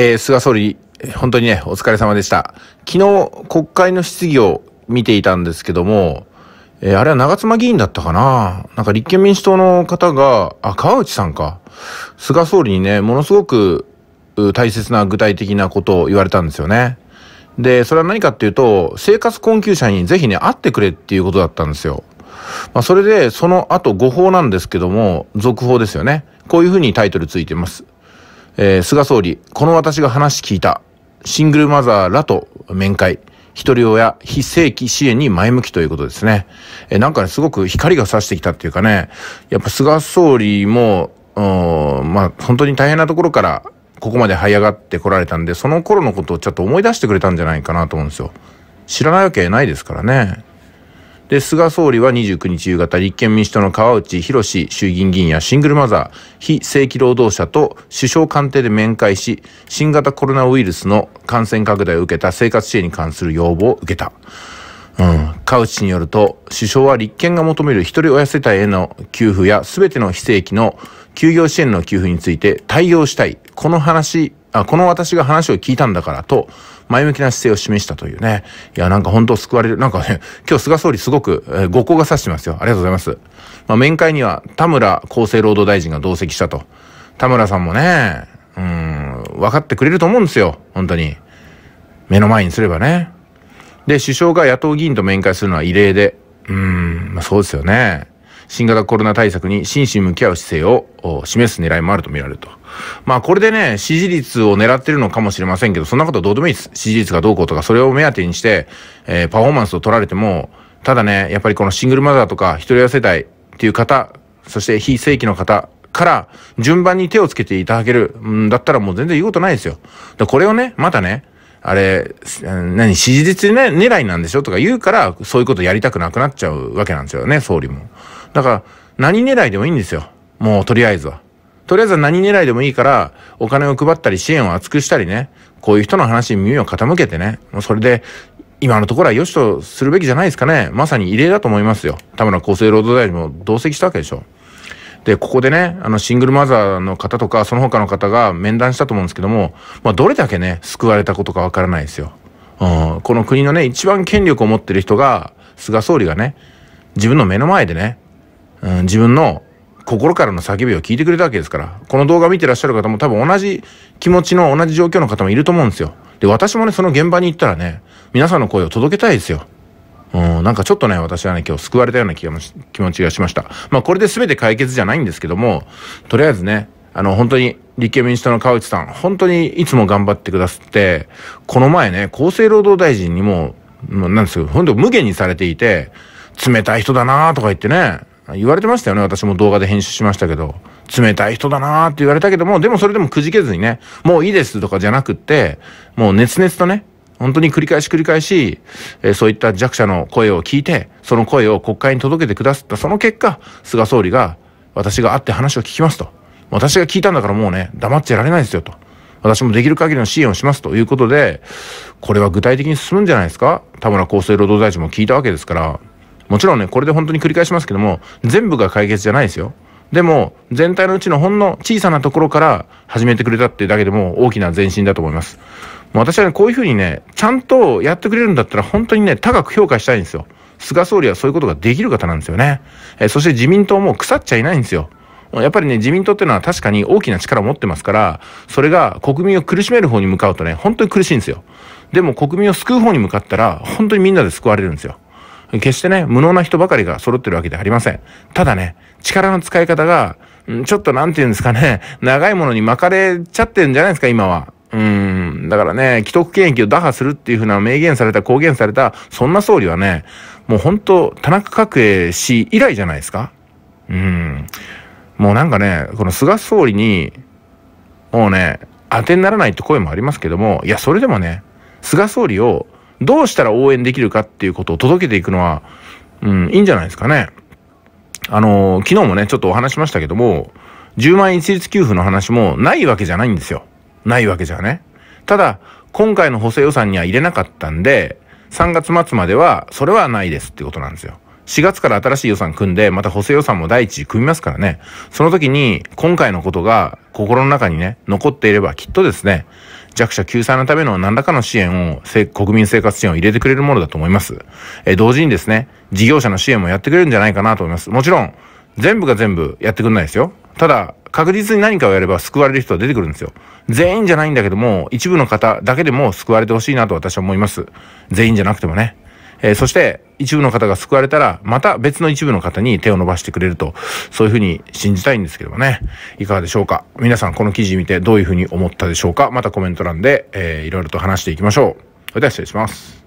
えー、菅総理、本当にね、お疲れ様でした。昨日、国会の質疑を見ていたんですけども、えー、あれは長妻議員だったかななんか立憲民主党の方が、あ、川内さんか。菅総理にね、ものすごく大切な具体的なことを言われたんですよね。で、それは何かっていうと、生活困窮者にぜひね、会ってくれっていうことだったんですよ。まあ、それで、その後、誤報なんですけども、続報ですよね。こういうふうにタイトルついてます。えー、菅総理、この私が話聞いた。シングルマザーらと面会。一人親非正規支援に前向きということですね。えなんかね、すごく光が差してきたっていうかね、やっぱ菅総理も、まあ、本当に大変なところから、ここまで這い上がってこられたんで、その頃のことをちょっと思い出してくれたんじゃないかなと思うんですよ。知らないわけないですからね。で、菅総理は29日夕方、立憲民主党の川内博衆議院議員やシングルマザー、非正規労働者と首相官邸で面会し、新型コロナウイルスの感染拡大を受けた生活支援に関する要望を受けた。うん。川内によると、首相は立憲が求める一人親世帯への給付や全ての非正規の休業支援の給付について対応したい。この話、あ、この私が話を聞いたんだからと、前向きな姿勢を示したというね。いや、なんか本当救われる。なんかね、今日菅総理すごく、えー、ご高がさしてますよ。ありがとうございます。まあ、面会には田村厚生労働大臣が同席したと。田村さんもね、うん、分かってくれると思うんですよ。本当に。目の前にすればね。で、首相が野党議員と面会するのは異例で、うん、まあ、そうですよね。新型コロナ対策に真摯に向き合う姿勢を示す狙いもあると見られると。まあこれでね、支持率を狙ってるのかもしれませんけど、そんなことどうでもいいです。支持率がどうこうとか、それを目当てにして、えー、パフォーマンスを取られても、ただね、やっぱりこのシングルマザーとか、一人親世帯っていう方、そして非正規の方から順番に手をつけていただける、んだったらもう全然言うことないですよ。でこれをね、またね、あれ、何、支持率、ね、狙いなんでしょとか言うから、そういうことやりたくなくなっちゃうわけなんですよね、総理も。だから、何狙いでもいいんですよ。もう、とりあえずは。とりあえず何狙いでもいいから、お金を配ったり支援を厚くしたりね、こういう人の話に耳を傾けてね、もうそれで、今のところは良しとするべきじゃないですかね。まさに異例だと思いますよ。田村厚生労働大臣も同席したわけでしょ。で、ここでね、あの、シングルマザーの方とか、その他の方が面談したと思うんですけども、まあ、どれだけね、救われたことかわからないですよ。うん、この国のね、一番権力を持ってる人が、菅総理がね、自分の目の前でね、うん、自分の心からの叫びを聞いてくれたわけですから、この動画を見てらっしゃる方も多分同じ気持ちの同じ状況の方もいると思うんですよ。で、私もね、その現場に行ったらね、皆さんの声を届けたいですよ。うん、なんかちょっとね、私はね、今日救われたような気が気持ちがしました。まあ、これで全て解決じゃないんですけども、とりあえずね、あの、本当に、立憲民主党の川内さん、本当にいつも頑張ってくださって、この前ね、厚生労働大臣にも、なんですけど、本当無限にされていて、冷たい人だなとか言ってね、言われてましたよね。私も動画で編集しましたけど。冷たい人だなーって言われたけども、でもそれでもくじけずにね、もういいですとかじゃなくって、もう熱々とね、本当に繰り返し繰り返し、えー、そういった弱者の声を聞いて、その声を国会に届けてくださった、その結果、菅総理が、私が会って話を聞きますと。私が聞いたんだからもうね、黙ってられないですよと。私もできる限りの支援をしますということで、これは具体的に進むんじゃないですか田村厚生労働大臣も聞いたわけですから、もちろんね、これで本当に繰り返しますけども、全部が解決じゃないですよ。でも、全体のうちのほんの小さなところから始めてくれたってだけでも大きな前進だと思います。もう私はね、こういうふうにね、ちゃんとやってくれるんだったら本当にね、高く評価したいんですよ。菅総理はそういうことができる方なんですよね。えそして自民党も腐っちゃいないんですよ。やっぱりね、自民党っていうのは確かに大きな力を持ってますから、それが国民を苦しめる方に向かうとね、本当に苦しいんですよ。でも国民を救う方に向かったら、本当にみんなで救われるんですよ。決してね、無能な人ばかりが揃ってるわけではありません。ただね、力の使い方が、ちょっとなんて言うんですかね、長いものに巻かれちゃってるんじゃないですか、今は。うん。だからね、既得権益を打破するっていうふうな明言された、公言された、そんな総理はね、もう本当田中角栄氏以来じゃないですか。うん。もうなんかね、この菅総理に、もうね、当てにならないって声もありますけども、いや、それでもね、菅総理をどうしたら応援できるかっていうことを届けていくのは、うん、いいんじゃないですかね。あのー、昨日もね、ちょっとお話しましたけども、10万円一律給付の話もないわけじゃないんですよ。ないわけじゃね。ただ、今回の補正予算には入れなかったんで、3月末までは、それはないですってことなんですよ。4月から新しい予算組んで、また補正予算も第一組みますからね。その時に、今回のことが心の中にね、残っていればきっとですね、弱者救済のための何らかの支援を、国民生活支援を入れてくれるものだと思います。えー、同時にですね、事業者の支援もやってくれるんじゃないかなと思います。もちろん、全部が全部やってくんないですよ。ただ、確実に何かをやれば救われる人は出てくるんですよ。全員じゃないんだけども、一部の方だけでも救われてほしいなと私は思います。全員じゃなくてもね。えー、そして、一部の方が救われたら、また別の一部の方に手を伸ばしてくれると、そういうふうに信じたいんですけどもね。いかがでしょうか皆さんこの記事見てどういうふうに思ったでしょうかまたコメント欄で、えー、いろいろと話していきましょう。それでは失礼します。